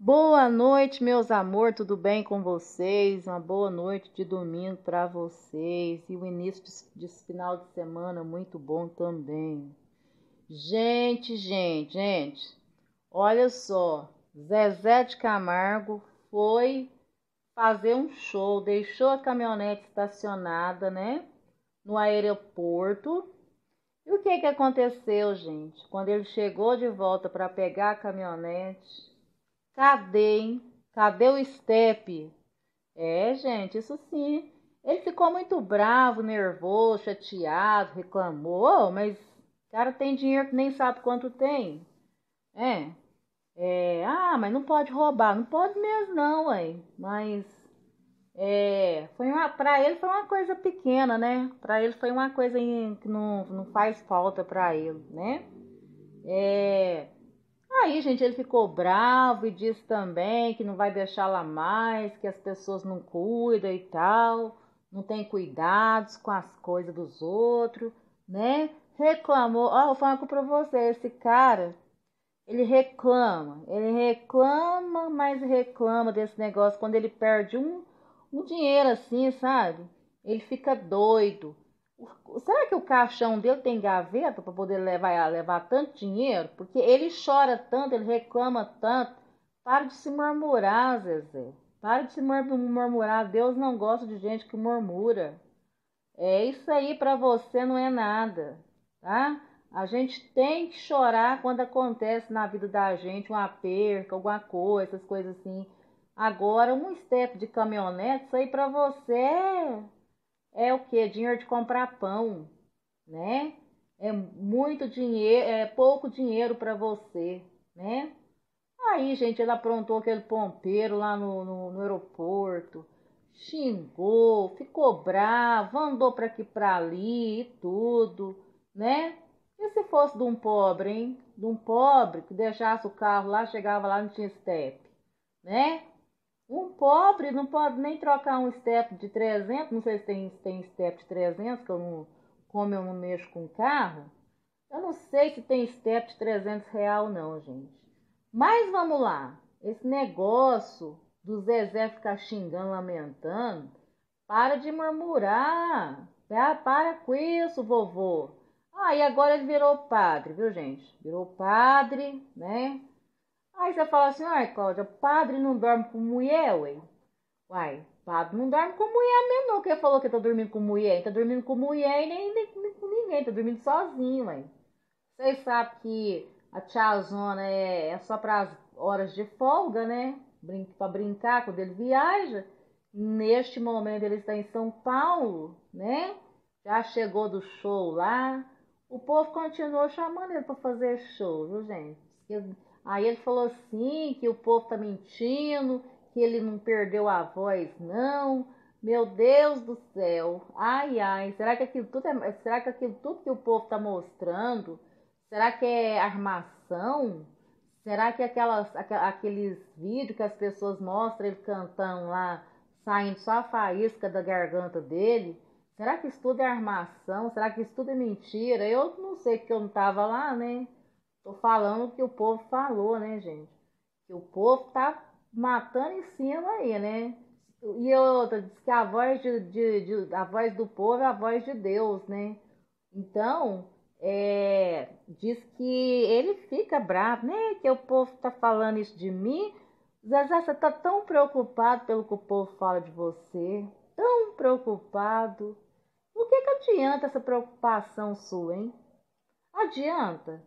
Boa noite, meus amor, tudo bem com vocês? Uma boa noite de domingo para vocês e o início desse final de semana muito bom também. Gente, gente, gente, olha só, Zezé de Camargo foi fazer um show, deixou a caminhonete estacionada, né, no aeroporto. E o que que aconteceu, gente? Quando ele chegou de volta para pegar a caminhonete, Cadê, hein? Cadê o Step? É, gente, isso sim. Ele ficou muito bravo, nervoso, chateado, reclamou, mas o cara tem dinheiro que nem sabe quanto tem. É. é ah, mas não pode roubar. Não pode mesmo, não, hein? Mas. É, foi uma, pra ele foi uma coisa pequena, né? Pra ele foi uma coisa que não, não faz falta pra ele, né? É. Aí, gente, ele ficou bravo e disse também que não vai deixá-la mais, que as pessoas não cuidam e tal, não tem cuidados com as coisas dos outros, né? Reclamou. Ó, oh, eu falo uma coisa pra você, esse cara, ele reclama, ele reclama, mas reclama desse negócio. Quando ele perde um, um dinheiro assim, sabe? Ele fica doido. Será que o caixão dele tem gaveta para poder levar, levar tanto dinheiro? Porque ele chora tanto, ele reclama tanto. Para de se murmurar, Zezé. Para de se murmurar. Deus não gosta de gente que murmura. É isso aí para você não é nada, tá? A gente tem que chorar quando acontece na vida da gente uma perca, alguma coisa, essas coisas assim. Agora, um step de caminhonete, isso aí para você é é o que? Dinheiro de comprar pão, né? É muito dinheiro, é pouco dinheiro para você, né? Aí, gente, ela aprontou aquele pompeiro lá no, no, no aeroporto, xingou, ficou bravo, andou para aqui para ali e tudo, né? E se fosse de um pobre, hein? De um pobre que deixasse o carro lá, chegava lá, não tinha step, né? Um pobre não pode nem trocar um step de 300, não sei se tem, tem step de 300, que eu não, como eu não mexo com carro. Eu não sei se tem step de 300 real não, gente. Mas vamos lá, esse negócio do Zezé ficar xingando, lamentando, para de murmurar. Ah, para com isso, vovô. Ah, e agora ele virou padre, viu, gente? Virou padre, né? Aí você fala assim, ai Cláudia, padre não dorme com mulher, ué? Uai, padre não dorme com mulher mesmo não, quem falou que tá dormindo com mulher? ele Tá dormindo com mulher e nem, nem, nem com ninguém, tá dormindo sozinho, ué. Vocês sabem que a tiazona é, é só para as horas de folga, né? Brinca, para brincar quando ele viaja. Neste momento ele está em São Paulo, né? Já chegou do show lá. O povo continuou chamando ele para fazer show, viu, gente? Aí ele falou assim: que o povo tá mentindo, que ele não perdeu a voz, não. Meu Deus do céu, ai ai, será que aquilo tudo é, será que aquilo tudo que o povo tá mostrando, será que é armação? Será que aquelas, aqueles vídeos que as pessoas mostram ele cantando lá, saindo só a faísca da garganta dele? Será que isso tudo é armação? Será que isso tudo é mentira? Eu não sei porque eu não tava lá, né? Tô falando que o povo falou, né, gente? Que o povo tá matando em cima aí, né? E outra, diz que a voz, de, de, de, a voz do povo é a voz de Deus, né? Então, é, diz que ele fica bravo, né? Que o povo tá falando isso de mim. Zezé, você tá tão preocupado pelo que o povo fala de você. Tão preocupado. O que que adianta essa preocupação sua, hein? Adianta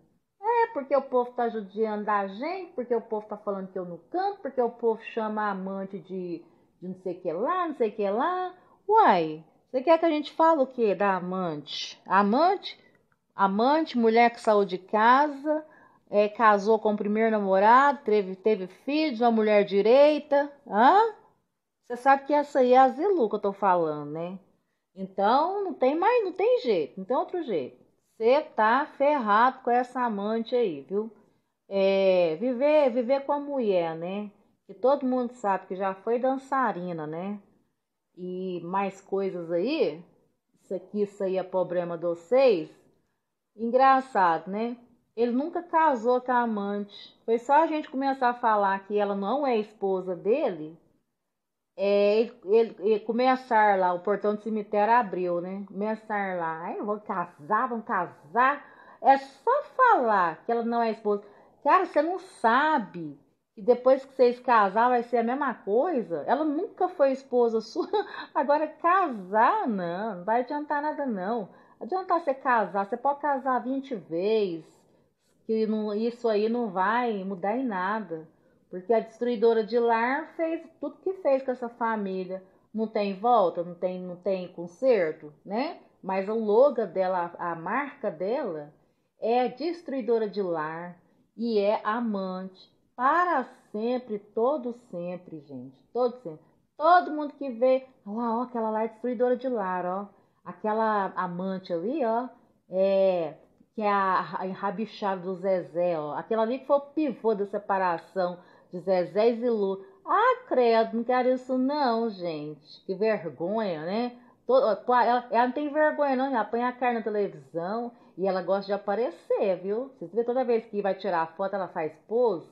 porque o povo tá judiando a gente, porque o povo tá falando que eu não canto, porque o povo chama a amante de, de não sei o que lá, não sei o que lá. Uai, você quer que a gente fale o quê da amante? Amante? Amante, mulher que saiu de casa, é, casou com o primeiro namorado, teve, teve filhos, uma mulher direita. Hã? Você sabe que essa aí é a Zilu que eu tô falando, né? Então, não tem mais, não tem jeito, não tem outro jeito. Você tá ferrado com essa amante aí, viu? É, viver, viver com a mulher, né? Que todo mundo sabe que já foi dançarina, né? E mais coisas aí. Isso aqui, isso aí é problema de vocês. Engraçado, né? Ele nunca casou com a amante. Foi só a gente começar a falar que ela não é esposa dele é, ele, ele, ele, começar lá, o portão do cemitério abriu, né? Começar lá, aí vão casar, vão casar. É só falar que ela não é esposa. Cara, você não sabe que depois que vocês casar vai ser a mesma coisa. Ela nunca foi esposa sua. Agora, casar, não, não vai adiantar nada, não. Adiantar você casar, você pode casar 20 vezes, que não, isso aí não vai mudar em nada. Porque a destruidora de lar fez tudo que fez com essa família. Não tem volta, não tem, não tem conserto, né? Mas o logo dela, a marca dela é destruidora de lar e é amante para sempre, todo sempre, gente, todo sempre. Todo mundo que vê, lá, ó, aquela lá é destruidora de lar, ó. Aquela amante ali, ó, é que é a, a do Zezé, ó. Aquela ali que foi o pivô da separação de Zezé e Zilu. Ah, credo, não quero isso não, gente. Que vergonha, né? Ela, ela, não tem vergonha, não. Ela põe a cara na televisão e ela gosta de aparecer, viu? Vocês vê toda vez que vai tirar a foto, ela faz pose,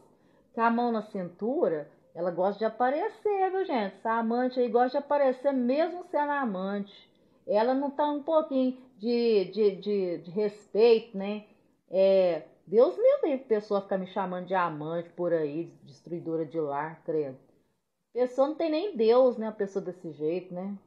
com a mão na cintura. Ela gosta de aparecer, viu, gente? Essa amante aí gosta de aparecer mesmo sendo amante. Ela não tá um pouquinho de, de, de, de respeito, né? É, Deus me livre pessoa ficar me chamando de amante por aí, destruidora de lar, credo. pessoa não tem nem Deus, né? A pessoa desse jeito, né?